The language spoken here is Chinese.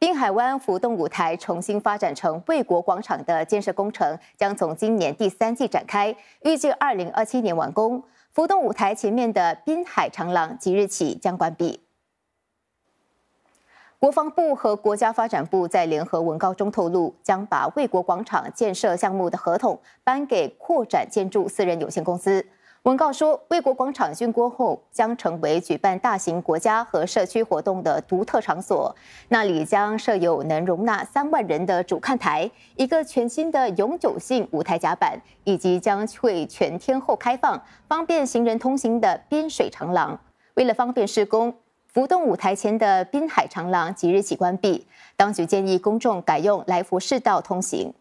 滨海湾浮动舞台重新发展成卫国广场的建设工程将从今年第三季展开，预计二零二七年完工。浮动舞台前面的滨海长廊即日起将关闭。国防部和国家发展部在联合文告中透露，将把卫国广场建设项目的合同颁给扩展建筑私人有限公司。文告说，卫国广场竣工后将成为举办大型国家和社区活动的独特场所。那里将设有能容纳三万人的主看台、一个全新的永久性舞台甲板，以及将会全天候开放、方便行人通行的滨水长廊。为了方便施工，浮动舞台前的滨海长廊即日起关闭。当局建议公众改用来福士道通行。